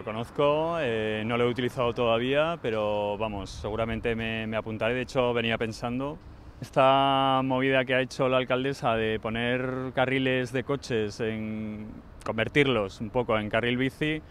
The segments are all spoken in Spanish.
Lo conozco, eh, no lo he utilizado todavía, pero vamos, seguramente me, me apuntaré. De hecho, venía pensando esta movida que ha hecho la alcaldesa de poner carriles de coches, en convertirlos un poco en carril bici,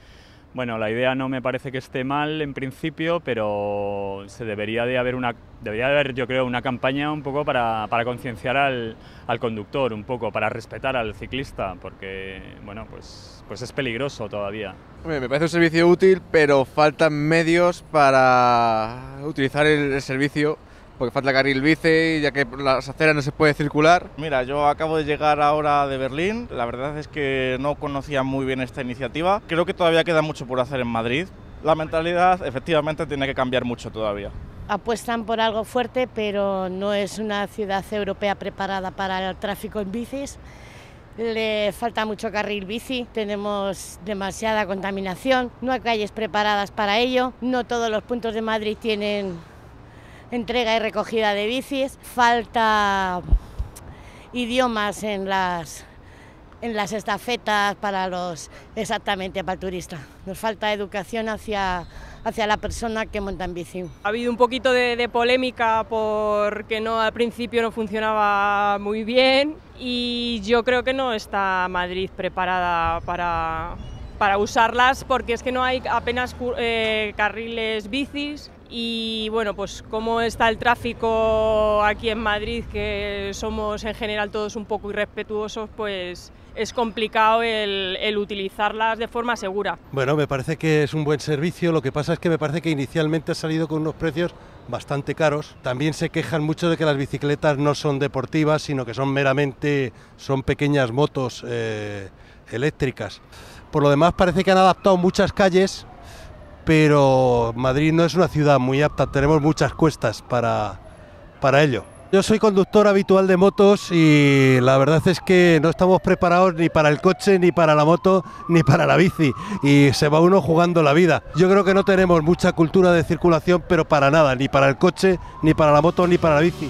bueno, la idea no me parece que esté mal en principio, pero se debería de haber una, debería haber, yo creo, una campaña un poco para, concienciar al, conductor, un poco, para respetar al ciclista, porque, bueno, pues, pues es peligroso todavía. me parece un servicio útil, pero faltan medios para utilizar el servicio porque falta carril bici, ya que las aceras no se puede circular. Mira, yo acabo de llegar ahora de Berlín, la verdad es que no conocía muy bien esta iniciativa. Creo que todavía queda mucho por hacer en Madrid. La mentalidad efectivamente tiene que cambiar mucho todavía. Apuestan por algo fuerte, pero no es una ciudad europea preparada para el tráfico en bicis. Le falta mucho carril bici, tenemos demasiada contaminación, no hay calles preparadas para ello, no todos los puntos de Madrid tienen entrega y recogida de bicis, falta idiomas en las en las estafetas para los exactamente para el turista. Nos falta educación hacia hacia la persona que monta en bici. Ha habido un poquito de, polémica porque no al principio no funcionaba muy bien y yo creo que no está Madrid preparada para, usarlas porque es que no hay apenas eh, carriles bicis y bueno, pues cómo está el tráfico aquí en Madrid, que somos en general todos un poco irrespetuosos, pues es complicado el, utilizarlas de forma segura. Bueno, me parece que es un buen servicio, lo que pasa es que me parece que inicialmente ha salido con unos precios bastante caros. También se quejan mucho de que las bicicletas no son deportivas, sino que son meramente, son pequeñas motos eh, eléctricas. Por lo demás parece que han adaptado muchas calles pero Madrid no es una ciudad muy apta, tenemos muchas cuestas para, ello. Yo soy conductor habitual de motos y la verdad es que no estamos preparados ni para el coche, ni para la moto, ni para la bici. Y se va uno jugando la vida. Yo creo que no tenemos mucha cultura de circulación, pero para nada, ni para el coche, ni para la moto, ni para la bici.